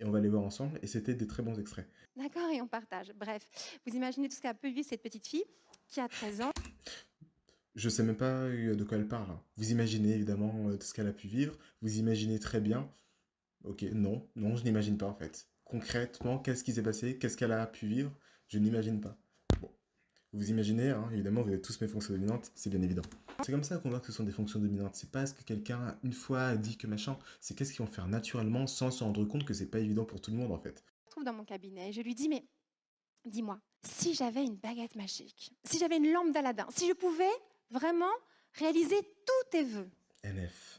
et on va les voir ensemble. Et c'était des très bons extraits. D'accord, et on partage. Bref, vous imaginez tout ce qu'a pu vivre cette petite fille qui a 13 ans. Je ne sais même pas euh, de quoi elle parle. Hein. Vous imaginez évidemment euh, tout ce qu'elle a pu vivre. Vous imaginez très bien. Ok, non, non, je n'imagine pas en fait. Concrètement, qu'est-ce qui s'est passé Qu'est-ce qu'elle a pu vivre Je n'imagine pas. Vous imaginez, hein, évidemment, vous avez tous mes fonctions dominantes, c'est bien évident. C'est comme ça qu'on voit que ce sont des fonctions dominantes. C'est pas ce que quelqu'un, une fois, dit que machin. C'est qu'est-ce qu'ils vont faire naturellement sans se rendre compte que c'est pas évident pour tout le monde, en fait. Je me retrouve dans mon cabinet et je lui dis Mais dis-moi, si j'avais une baguette magique, si j'avais une lampe d'Aladin, si je pouvais vraiment réaliser tous tes vœux,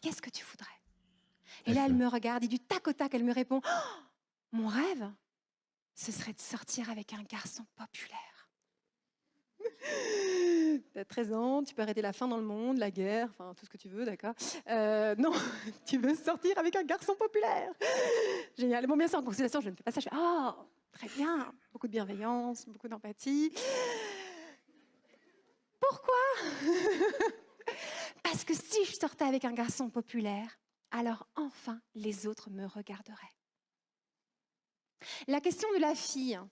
qu'est-ce que tu voudrais Et là, elle me regarde et du tac au tac, elle me répond oh, Mon rêve, ce serait de sortir avec un garçon populaire. T'as 13 ans, tu peux arrêter la faim dans le monde, la guerre, enfin tout ce que tu veux, d'accord euh, Non, tu veux sortir avec un garçon populaire Génial. Bon, bien sûr, en consultation, je ne fais pas ça. Oh, très bien Beaucoup de bienveillance, beaucoup d'empathie. Pourquoi Parce que si je sortais avec un garçon populaire, alors enfin les autres me regarderaient. La question de la fille, hein,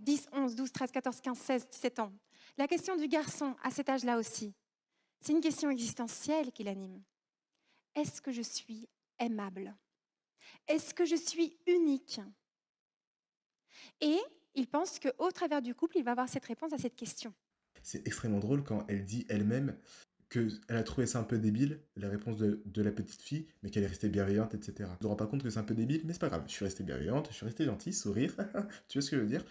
10, 11, 12, 13, 14, 15, 16, 17 ans. La question du garçon à cet âge-là aussi, c'est une question existentielle qui l'anime. Est-ce que je suis aimable Est-ce que je suis unique Et il pense qu'au travers du couple, il va avoir cette réponse à cette question. C'est extrêmement drôle quand elle dit elle-même qu'elle a trouvé ça un peu débile, la réponse de, la petite fille, mais qu'elle est restée bienveillante, etc. Je ne me rends pas compte que c'est un peu débile, mais c'est pas grave. Je suis restée bienveillante, je suis restée gentille, sourire. tu vois ce que je veux dire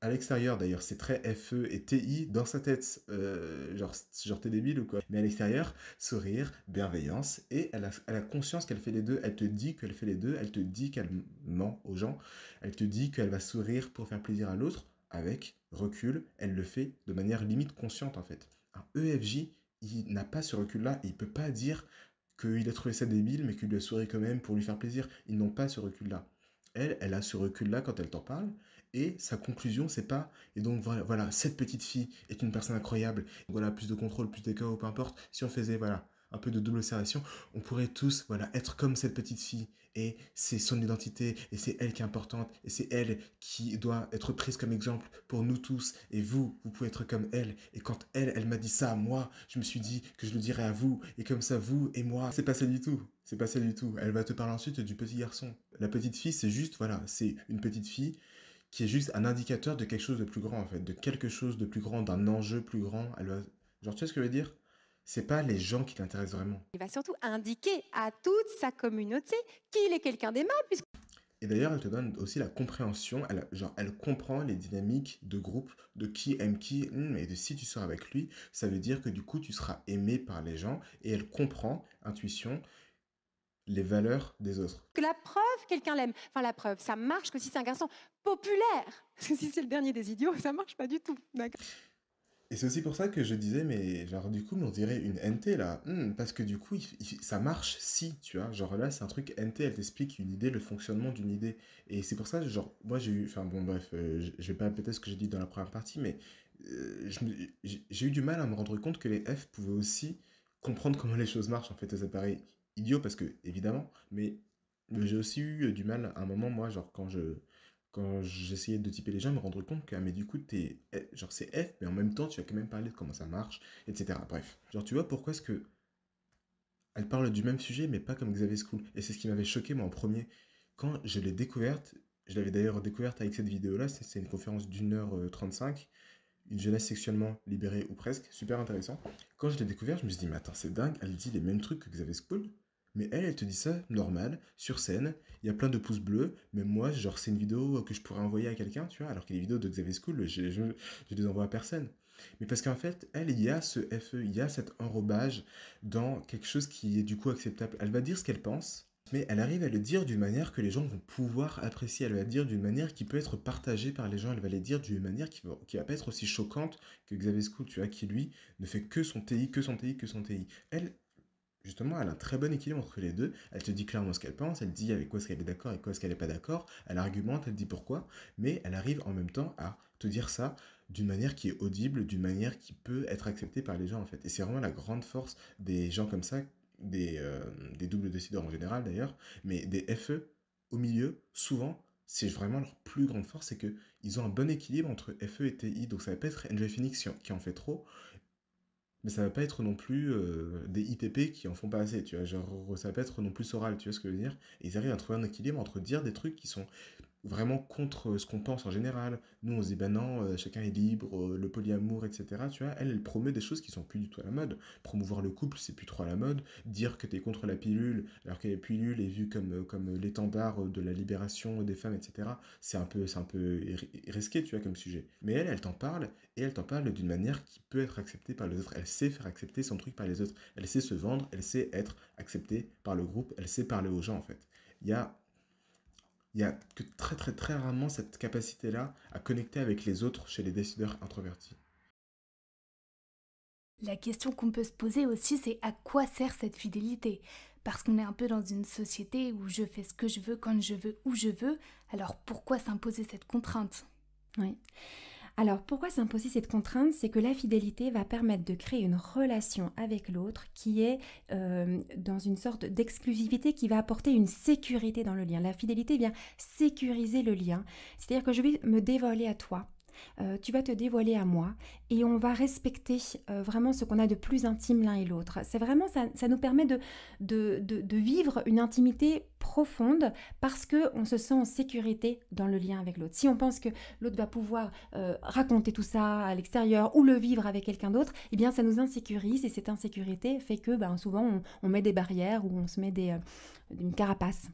à l'extérieur d'ailleurs, c'est très FE et TI dans sa tête, euh, genre, genre t'es débile ou quoi. Mais à l'extérieur, sourire, bienveillance, et elle a, conscience qu'elle fait les deux, elle te dit qu'elle fait les deux, elle te dit qu'elle ment aux gens, elle te dit qu'elle va sourire pour faire plaisir à l'autre, avec recul, elle le fait de manière limite consciente en fait. Un EFJ, il n'a pas ce recul-là, il peut pas dire qu'il a trouvé ça débile mais qu'il lui a souri quand même pour lui faire plaisir. Ils n'ont pas ce recul-là. Elle, elle a ce recul-là quand elle t'en parle, et sa conclusion, c'est pas. Et donc voilà, cette petite fille est une personne incroyable. Voilà, plus de contrôle, plus d'écho, ou peu importe. Si on faisait, voilà, un peu de double observation, on pourrait tous, voilà, être comme cette petite fille. Et c'est son identité, et c'est elle qui est importante, et c'est elle qui doit être prise comme exemple pour nous tous. Et vous, vous pouvez être comme elle. Et quand elle, elle m'a dit ça à moi, je me suis dit que je le dirais à vous. Et comme ça, vous et moi, c'est pas ça du tout. C'est pas ça du tout. Elle va te parler ensuite du petit garçon. La petite fille, c'est juste, voilà, c'est une petite fille qui est juste un indicateur de quelque chose de plus grand, en fait, de quelque chose de plus grand, d'un enjeu plus grand. Alors, genre, tu sais ce que je veux dire c'est pas les gens qui t'intéressent vraiment. Il va surtout indiquer à toute sa communauté qu'il est quelqu'un d'aimable. Et d'ailleurs, elle te donne aussi la compréhension, elle, genre, elle comprend les dynamiques de groupe, de qui aime qui, hmm, et de si tu sors avec lui, ça veut dire que du coup, tu seras aimé par les gens, et elle comprend, intuition, les valeurs des autres. Que la preuve, quelqu'un l'aime. Enfin, la preuve, ça marche que si c'est un garçon populaire. Parce que si c'est le dernier des idiots, ça marche pas du tout. d'accord Et c'est aussi pour ça que je disais, mais genre du coup, on dirait une NT là. Hmm, parce que du coup, ça marche si, tu vois. Genre là, c'est un truc NT, elle t'explique une idée, le fonctionnement d'une idée. Et c'est pour ça, genre, moi j'ai eu, enfin bon, bref, euh, je vais pas répéter ce que j'ai dit dans la première partie, mais euh, j'ai eu du mal à me rendre compte que les F pouvaient aussi comprendre comment les choses marchent. En fait, ça paraît idiot parce que, évidemment, mais j'ai aussi eu du mal à un moment, moi, genre quand je quand j'essayais de typer les gens, me rendre compte que, ah, mais du coup, t'es, eh, genre, c'est F, mais en même temps, tu as quand même parlé de comment ça marche, etc. Bref. Genre, tu vois, pourquoi est-ce que elle parle du même sujet, mais pas comme Xavier School Et c'est ce qui m'avait choqué, moi, en premier. Quand je l'ai découverte, je l'avais d'ailleurs découverte avec cette vidéo-là, c'est une conférence d'une heure euh, trente-cinq, une jeunesse sexuellement libérée ou presque, super intéressant. Quand je l'ai découverte, je me suis dit, mais attends, c'est dingue, elle dit les mêmes trucs que Xavier School, mais elle, elle te dit ça, normal, sur scène, il y a plein de pouces bleus, mais moi, genre, c'est une vidéo que je pourrais envoyer à quelqu'un, tu vois, alors que les vidéos de Xavier School, je, je, les envoie à personne. Mais parce qu'en fait, elle, il y a ce FE, il y a cet enrobage dans quelque chose qui est du coup acceptable. Elle va dire ce qu'elle pense, mais elle arrive à le dire d'une manière que les gens vont pouvoir apprécier. Elle va le dire d'une manière qui peut être partagée par les gens. Elle va le dire d'une manière qui va, qui va pas être aussi choquante que Xavier School, tu vois, qui lui ne fait que son TI, que son TI, que son TI. Elle, justement, elle a un très bon équilibre entre les deux. Elle te dit clairement ce qu'elle pense, elle dit avec quoi ce qu'elle est d'accord et quoi est-ce qu'elle n'est pas d'accord, elle argumente, elle dit pourquoi, mais elle arrive en même temps à te dire ça d'une manière qui est audible, d'une manière qui peut être acceptée par les gens en fait. Et c'est vraiment la grande force des gens comme ça, des, euh, des doubles décideurs en général d'ailleurs, mais des FE au milieu, souvent, c'est vraiment leur plus grande force, c'est que ils ont un bon équilibre entre FE et TI, donc ça va pas être NJ qui en fait trop, mais ça va pas être non plus euh, des ITP qui en font pas assez, tu vois, genre ça va pas être non plus oral, tu vois ce que je veux dire ils arrivent à trouver un équilibre entre dire des trucs qui sont vraiment contre euh, ce qu'on pense en général. Nous, on se dit, ben non, euh, chacun est libre, euh, le polyamour, etc. Tu vois, elle, elle promet des choses qui sont plus du tout à la mode. Promouvoir le couple, c'est plus trop à la mode. Dire que tu es contre la pilule, alors que la pilule est vue comme, comme l'étendard de la libération des femmes, etc. C'est un peu, c'est un peu risqué, tu vois, comme sujet. Mais elle, elle t'en parle, et elle t'en parle d'une manière qui peut être acceptée par les autres. Elle sait faire accepter son truc par les autres. Elle sait se vendre, elle sait être acceptée par le groupe, elle sait parler aux gens, en fait. Il y a il n'y a que très très très rarement cette capacité-là à connecter avec les autres chez les décideurs introvertis. La question qu'on peut se poser aussi, c'est à quoi sert cette fidélité Parce qu'on est un peu dans une société où je fais ce que je veux, quand je veux, où je veux, alors pourquoi s'imposer cette contrainte alors pourquoi s'imposer cette contrainte C'est que la fidélité va permettre de créer une relation avec l'autre qui est euh, dans une sorte d'exclusivité qui va apporter une sécurité dans le lien. La fidélité vient sécuriser le lien. C'est-à-dire que je vais me dévoiler à toi, euh, tu vas te dévoiler à moi et on va respecter euh, vraiment ce qu'on a de plus intime l'un et l'autre. C'est vraiment, ça, nous permet de, vivre une intimité profonde parce que on se sent en sécurité dans le lien avec l'autre. Si on pense que l'autre va pouvoir euh, raconter tout ça à l'extérieur ou le vivre avec quelqu'un d'autre, eh bien ça nous insécurise et cette insécurité fait que ben, souvent on, met des barrières ou on se met des, une carapace.